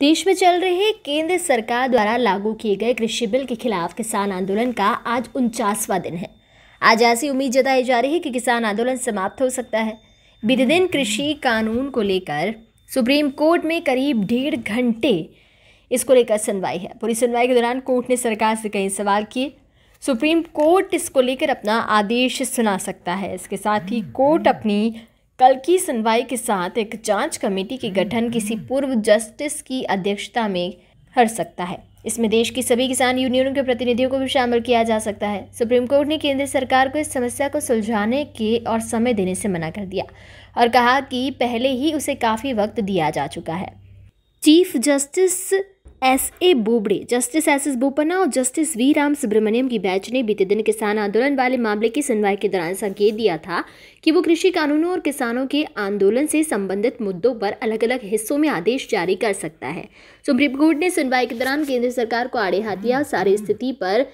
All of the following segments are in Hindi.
देश में चल रहे केंद्र सरकार द्वारा लागू किए गए कृषि बिल के खिलाफ किसान आंदोलन का आज उनचासवां दिन है आज ऐसी उम्मीद जताई जा रही है कि किसान आंदोलन समाप्त हो सकता है बीते दिन कृषि कानून को लेकर सुप्रीम कोर्ट में करीब डेढ़ घंटे इसको लेकर सुनवाई है पूरी सुनवाई के दौरान कोर्ट ने सरकार से कई सवाल किए सुप्रीम कोर्ट इसको लेकर अपना आदेश सुना सकता है इसके साथ ही कोर्ट अपनी कल की सुनवाई के साथ एक जांच कमेटी के गठन किसी पूर्व जस्टिस की अध्यक्षता में कर सकता है इसमें देश की सभी किसान यूनियनों के प्रतिनिधियों को भी शामिल किया जा सकता है सुप्रीम कोर्ट ने केंद्र सरकार को इस समस्या को सुलझाने के और समय देने से मना कर दिया और कहा कि पहले ही उसे काफ़ी वक्त दिया जा चुका है chief justice S A Bobde justice S S Bopanna और जस्टिस वी राम सुब्रमण्यम की बेंच ने बीते दिन किसान आंदोलन वाले मामले की सुनवाई के दौरान संकेत दिया था कि वो कृषि कानूनों और किसानों के आंदोलन से संबंधित मुद्दों पर अलग अलग हिस्सों में आदेश जारी कर सकता है सुप्रीम कोर्ट ने सुनवाई के दौरान केंद्र सरकार को आड़े हाथिया सारी स्थिति पर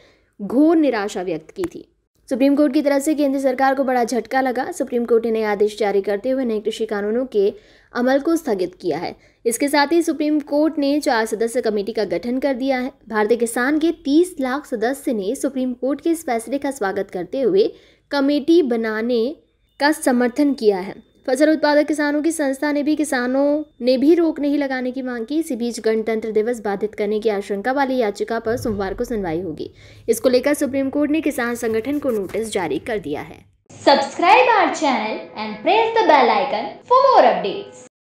घोर निराशा व्यक्त की थी सुप्रीम कोर्ट की तरफ से केंद्र सरकार को बड़ा झटका लगा सुप्रीम कोर्ट ने नए आदेश जारी करते हुए नए कृषि कानूनों के अमल को स्थगित किया है इसके साथ ही सुप्रीम कोर्ट ने चार सदस्य कमेटी का गठन कर दिया है भारतीय किसान के 30 लाख सदस्य ने सुप्रीम कोर्ट के इस फैसले का स्वागत करते हुए कमेटी बनाने का समर्थन किया है फसल उत्पादक किसानों की संस्था ने भी किसानों ने भी रोक नहीं लगाने की मांग की इसी बीच गणतंत्र दिवस बाधित करने की आशंका वाली याचिका पर सोमवार को सुनवाई होगी इसको लेकर सुप्रीम कोर्ट ने किसान संगठन को नोटिस जारी कर दिया है subscribe our channel and press the bell icon for more updates.